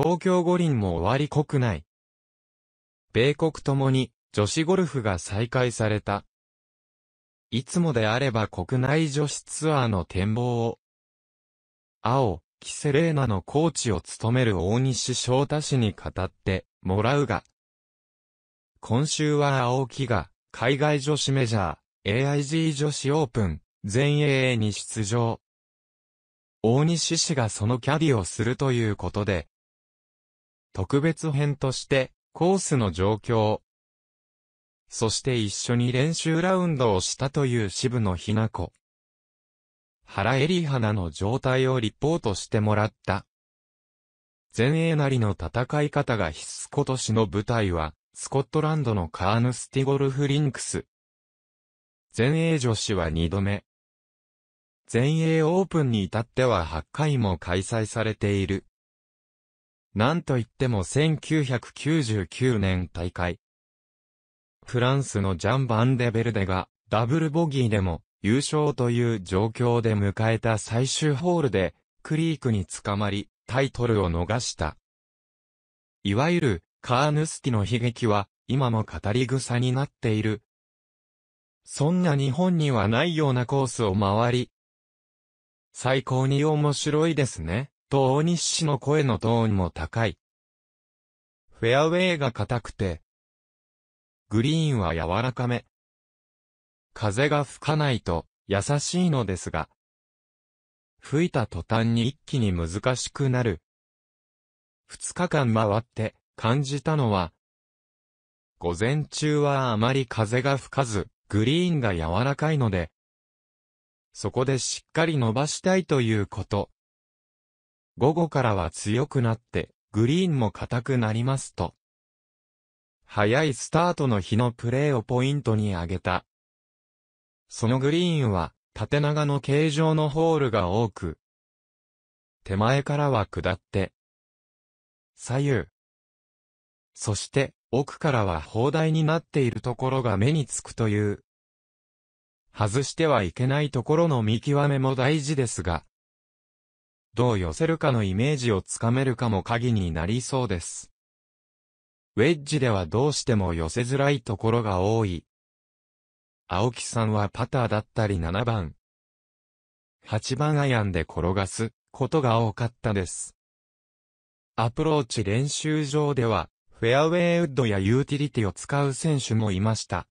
東京五輪も終わり国内。米国ともに女子ゴルフが再開された。いつもであれば国内女子ツアーの展望を。青、キセレーナのコーチを務める大西翔太氏に語ってもらうが。今週は青木が海外女子メジャー AIG 女子オープン全英に出場。大西氏がそのキャディをするということで、特別編として、コースの状況、そして一緒に練習ラウンドをしたという渋野ひな子。原エリ花の状態をリポートしてもらった。前衛なりの戦い方が必須今年の舞台は、スコットランドのカーヌスティゴルフリンクス。前衛女子は2度目。前衛オープンに至っては8回も開催されている。なんといっても1999年大会。フランスのジャン・バンデベルデがダブルボギーでも優勝という状況で迎えた最終ホールでクリークに捕まりタイトルを逃した。いわゆるカーヌスティの悲劇は今も語り草になっている。そんな日本にはないようなコースを回り。最高に面白いですね。と大西氏の声のトーンも高い。フェアウェイが硬くて、グリーンは柔らかめ。風が吹かないと優しいのですが、吹いた途端に一気に難しくなる。二日間回って感じたのは、午前中はあまり風が吹かず、グリーンが柔らかいので、そこでしっかり伸ばしたいということ。午後からは強くなって、グリーンも硬くなりますと。早いスタートの日のプレーをポイントに挙げた。そのグリーンは、縦長の形状のホールが多く、手前からは下って、左右、そして奥からは砲台になっているところが目につくという。外してはいけないところの見極めも大事ですが、どう寄せるかのイメージをつかめるかも鍵になりそうです。ウェッジではどうしても寄せづらいところが多い。青木さんはパターだったり7番、8番アイアンで転がすことが多かったです。アプローチ練習場では、フェアウェイウッドやユーティリティを使う選手もいました。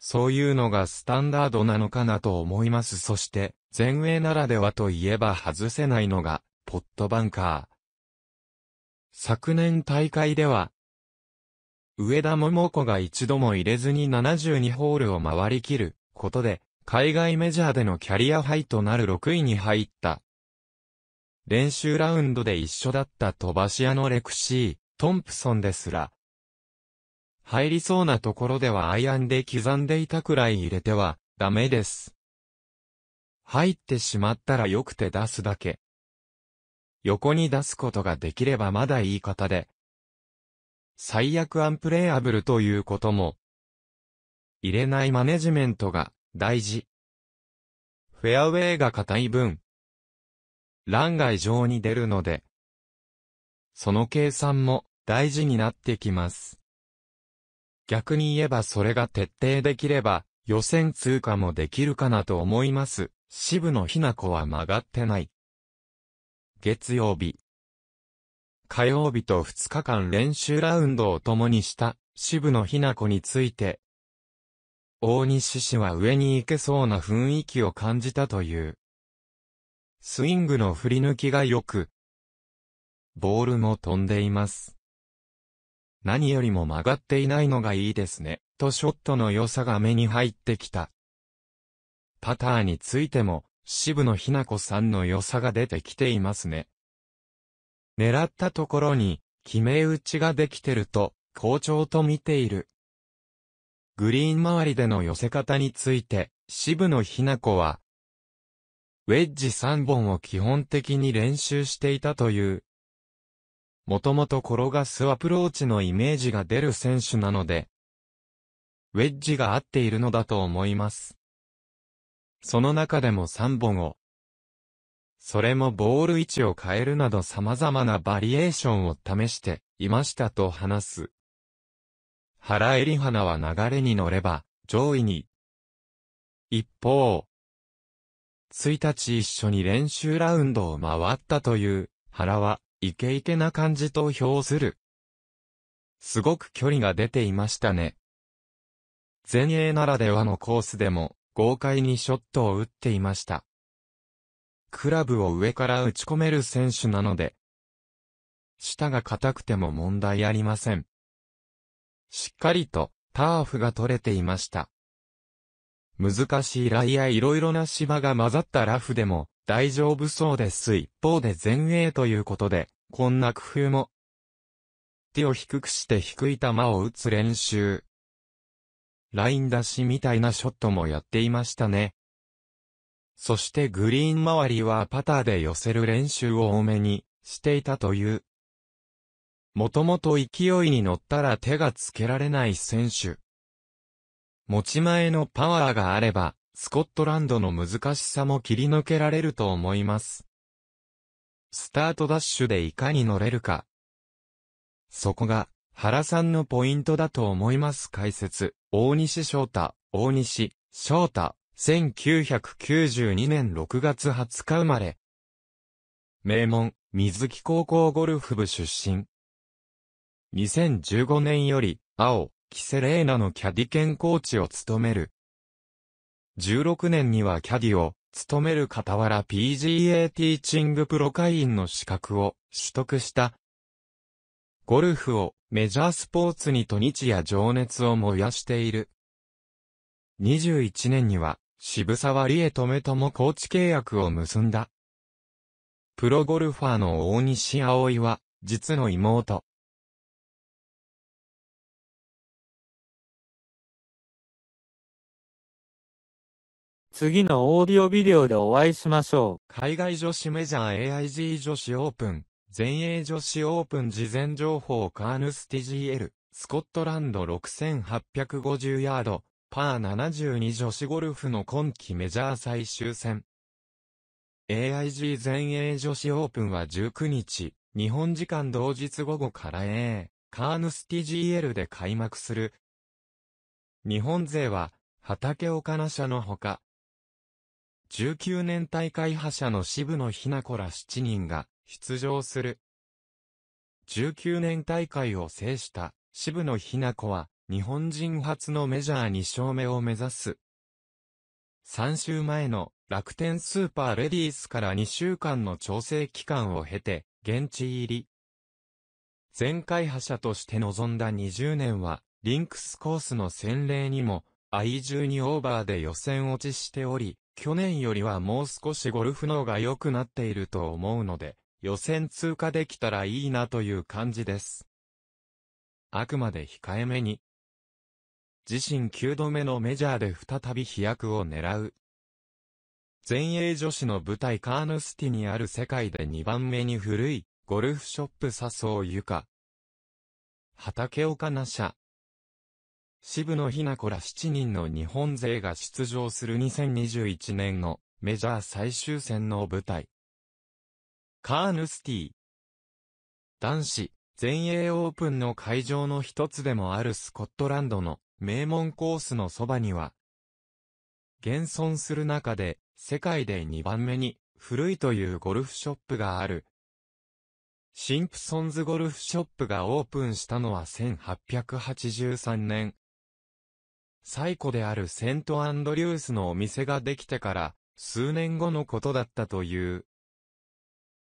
そういうのがスタンダードなのかなと思います。そして、前衛ならではといえば外せないのが、ポットバンカー。昨年大会では、上田桃子が一度も入れずに72ホールを回りきることで、海外メジャーでのキャリアハイとなる6位に入った。練習ラウンドで一緒だった飛ばし屋のレクシー、トンプソンですら、入りそうなところではアイアンで刻んでいたくらい入れては、ダメです。入ってしまったらよくて出すだけ。横に出すことができればまだ言い方で。最悪アンプレイアブルということも。入れないマネジメントが大事。フェアウェイが硬い分。欄外上に出るので。その計算も大事になってきます。逆に言えばそれが徹底できれば、予選通過もできるかなと思います。渋野日向子は曲がってない。月曜日。火曜日と2日間練習ラウンドを共にした渋野日向子について、大西氏は上に行けそうな雰囲気を感じたという。スイングの振り抜きが良く、ボールも飛んでいます。何よりも曲がっていないのがいいですね。トショットの良さが目に入ってきた。パターについても、渋野日向子さんの良さが出てきていますね。狙ったところに、決め打ちができてると、好調と見ている。グリーン周りでの寄せ方について、渋野日向子は、ウェッジ3本を基本的に練習していたという。もともと転がすアプローチのイメージが出る選手なので、ウェッジが合っているのだと思います。その中でも3本を、それもボール位置を変えるなど様々なバリエーションを試していましたと話す。原エリナは流れに乗れば上位に。一方、1日一緒に練習ラウンドを回ったという原はイケイケな感じと評する。すごく距離が出ていましたね。前衛ならではのコースでも、豪快にショットを打っていました。クラブを上から打ち込める選手なので、舌が硬くても問題ありません。しっかりと、ターフが取れていました。難しいライやいろな芝が混ざったラフでも、大丈夫そうです一方で前衛ということで、こんな工夫も。手を低くして低い球を打つ練習。ライン出しみたいなショットもやっていましたね。そしてグリーン周りはパターで寄せる練習を多めにしていたという。もともと勢いに乗ったら手がつけられない選手。持ち前のパワーがあれば、スコットランドの難しさも切り抜けられると思います。スタートダッシュでいかに乗れるか。そこが、原さんのポイントだと思います解説。大西翔太、大西、翔太、1992年6月20日生まれ。名門、水木高校ゴルフ部出身。2015年より、青、キセレーナのキャディ兼コーチを務める。16年にはキャディを、務める傍ら PGA ティーチングプロ会員の資格を取得した。ゴルフをメジャースポーツにと日夜情熱を燃やしている。21年には、渋沢理恵めともコーチ契約を結んだ。プロゴルファーの大西葵は、実の妹。次のオーディオビデオでお会いしましょう。海外女子メジャー AIG 女子オープン。全英女子オープン事前情報カーヌスティ GL、スコットランド6850ヤード、パー72女子ゴルフの今季メジャー最終戦。AIG 全英女子オープンは19日、日本時間同日午後から A、カーヌスティ GL で開幕する。日本勢は、畑岡奈社のほか、19年大会覇者の渋野日向子ら7人が、出場する。19年大会を制した渋野日向子は日本人初のメジャー2勝目を目指す。3週前の楽天スーパーレディースから2週間の調整期間を経て現地入り。前回覇者として臨んだ20年はリンクスコースの洗礼にも I12 オーバーで予選落ちしており、去年よりはもう少しゴルフ脳が良くなっていると思うので、予選通過できたらいいなという感じです。あくまで控えめに。自身9度目のメジャーで再び飛躍を狙う。全英女子の舞台カーヌスティにある世界で2番目に古い、ゴルフショップ笹生ゆか。畑岡奈社。渋野日向子ら7人の日本勢が出場する2021年のメジャー最終戦の舞台。カーヌスティ。男子、全英オープンの会場の一つでもあるスコットランドの名門コースのそばには、現存する中で世界で2番目に古いというゴルフショップがある。シンプソンズゴルフショップがオープンしたのは1883年。最古であるセントアンドリュースのお店ができてから数年後のことだったという。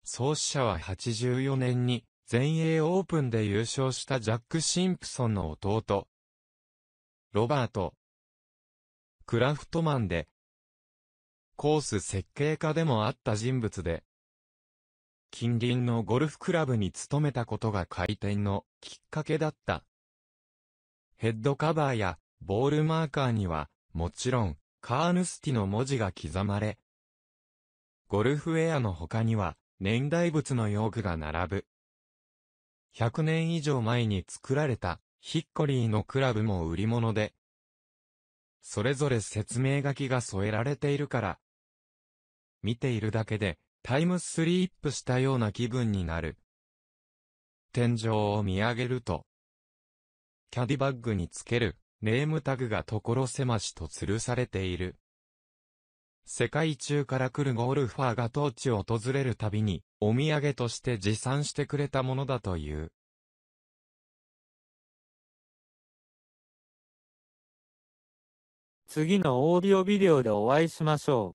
創始者は84年に全英オープンで優勝したジャック・シンプソンの弟。ロバート。クラフトマンで、コース設計家でもあった人物で、近隣のゴルフクラブに勤めたことが開店のきっかけだった。ヘッドカバーやボールマーカーには、もちろん、カーヌスティの文字が刻まれ、ゴルフウェアの他には、年代物の用具が並ぶ。100年以上前に作られたヒッコリーのクラブも売り物で、それぞれ説明書きが添えられているから、見ているだけでタイムスリープしたような気分になる。天井を見上げると、キャディバッグにつけるネームタグが所狭しと吊るされている。世界中から来るゴルファーが当地を訪れるたびに、お土産として持参してくれたものだという。次のオーディオビデオでお会いしましょう。